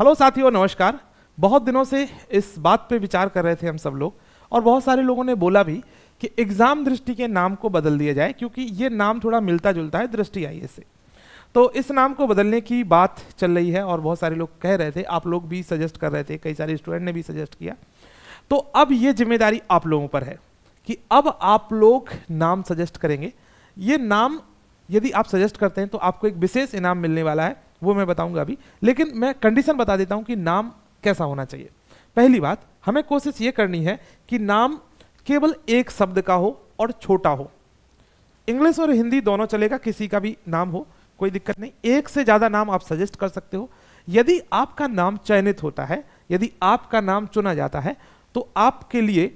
hello साथियों नमस्कार बहुत दिनों से इस बात पे विचार कर रहे थे हम सब लोग और बहुत सारे लोगों ने बोला भी कि एग्ज़ाम दृष्टि के नाम को बदल दिया जाए क्योंकि ये नाम थोड़ा मिलता जुलता है दृष्टि आई से तो इस नाम को बदलने की बात चल रही है और बहुत सारे लोग कह रहे थे आप लोग भी सजेस्ट कर रहे थे कई सारे स्टूडेंट ने भी सजेस्ट किया तो अब ये जिम्मेदारी आप लोगों पर है कि अब आप लोग नाम सजेस्ट करेंगे ये नाम यदि आप सजेस्ट करते हैं तो आपको एक विशेष इनाम मिलने वाला है वो मैं बताऊंगा अभी लेकिन मैं कंडीशन बता देता हूं कि नाम कैसा होना चाहिए पहली बात हमें कोशिश ये करनी है कि नाम केवल एक शब्द का हो और छोटा हो इंग्लिश और हिंदी दोनों चलेगा किसी का भी नाम हो कोई दिक्कत नहीं एक से ज़्यादा नाम आप सजेस्ट कर सकते हो यदि आपका नाम चयनित होता है यदि आपका नाम चुना जाता है तो आपके लिए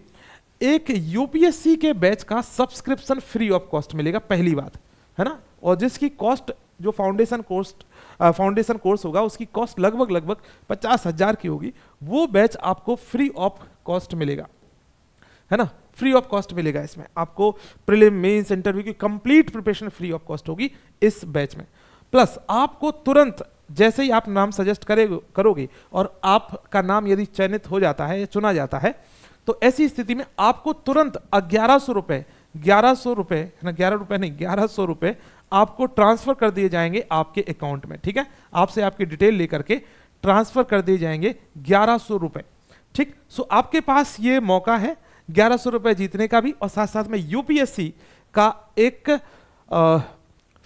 एक यूपीएससी के बैच का सब्सक्रिप्शन फ्री ऑफ कॉस्ट मिलेगा पहली बात है ना और जिसकी कॉस्ट जो फाउंडेशन कोर्स फाउंडेशन कोर्स होगा उसकी कॉस्ट लगभग लगभग पचास हज़ार की होगी वो बैच आपको फ्री ऑफ कॉस्ट मिलेगा है ना फ्री ऑफ कॉस्ट मिलेगा इसमें आपको प्रिलिम मेंस इंटरव्यू की complete preparation free of cost होगी इस बैच में प्लस आपको तुरंत जैसे ही आप नाम सजेस्ट करे करोगे और आपका नाम यदि चयनित हो जाता है या चुना जाता है तो ऐसी स्थिति में आपको तुरंत ग्यारह सौ रुपये ग्यारह सौ रुपये है ना ग्यारह रुपये नहीं ग्यारह सौ रुपये आपको ट्रांसफर कर दिए जाएंगे आपके अकाउंट में ठीक है आपसे आपकी डिटेल लेकर के ट्रांसफर कर दिए जाएंगे ग्यारह सौ रुपए ठीक सो आपके पास ये मौका है ग्यारह सौ रुपए जीतने का भी और साथ साथ में यूपीएससी का एक आ,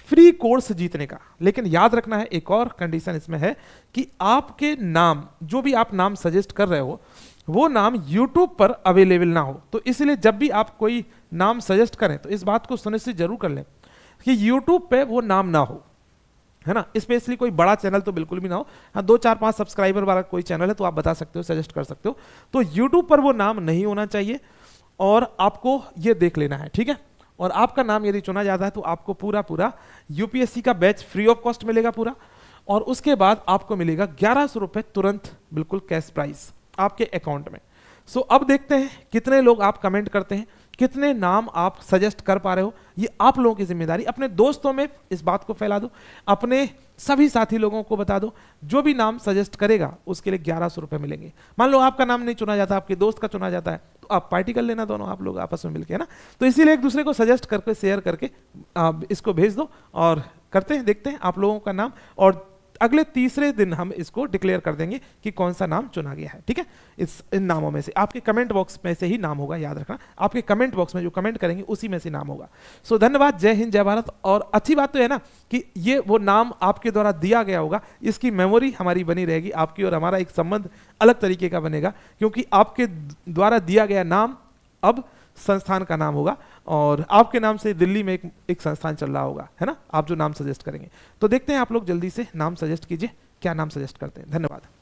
फ्री कोर्स जीतने का लेकिन याद रखना है एक और कंडीशन इसमें है कि आपके नाम जो भी आप नाम सजेस्ट कर रहे हो वो नाम यूट्यूब पर अवेलेबल ना हो तो इसलिए जब भी आप कोई नाम सजेस्ट करें तो इस बात को सुनिश्चित जरूर कर लें कि यूट्यूब पे वो नाम ना हो है ना स्पेशली कोई बड़ा चैनल तो बिल्कुल भी ना हो हाँ दो चार पांच सब्सक्राइबर वाला कोई चैनल है तो आप बता सकते हो सजेस्ट कर सकते हो तो YouTube पर वो नाम नहीं होना चाहिए और आपको ये देख लेना है ठीक है और आपका नाम यदि चुना जाता है तो आपको पूरा पूरा यूपीएससी का बैच फ्री ऑफ कॉस्ट मिलेगा पूरा और उसके बाद आपको मिलेगा ग्यारह सौ तुरंत बिल्कुल कैश प्राइस आपके अकाउंट में सो so, अब देखते हैं कितने लोग आप कमेंट करते हैं कितने नाम आप सजेस्ट कर पा रहे हो ये आप लोगों की जिम्मेदारी अपने दोस्तों में इस बात को फैला दो अपने सभी साथी लोगों को बता दो जो भी नाम सजेस्ट करेगा उसके लिए ग्यारह सौ रुपये मिलेंगे मान लो आपका नाम नहीं चुना जाता आपके दोस्त का चुना जाता है तो आप पार्टी कर लेना दोनों आप लोग आपस में मिलकर है ना तो इसीलिए एक दूसरे को सजेस्ट करके शेयर करके इसको भेज दो और करते हैं देखते हैं आप लोगों का नाम और अगले तीसरे दिन हम इसको डिक्लेयर कर देंगे कि कौन सा नाम चुना गया है ठीक है इस इन नामों में से आपके कमेंट बॉक्स में से ही नाम होगा याद रखना आपके कमेंट बॉक्स में जो कमेंट करेंगे उसी में से नाम होगा सो धन्यवाद जय हिंद जय भारत और अच्छी बात तो है ना कि ये वो नाम आपके द्वारा दिया गया होगा इसकी मेमोरी हमारी बनी रहेगी आपकी और हमारा एक संबंध अलग तरीके का बनेगा क्योंकि आपके द्वारा दिया गया नाम अब संस्थान का नाम होगा और आपके नाम से दिल्ली में एक एक संस्थान चल रहा होगा है ना आप जो नाम सजेस्ट करेंगे तो देखते हैं आप लोग जल्दी से नाम सजेस्ट कीजिए क्या नाम सजेस्ट करते हैं धन्यवाद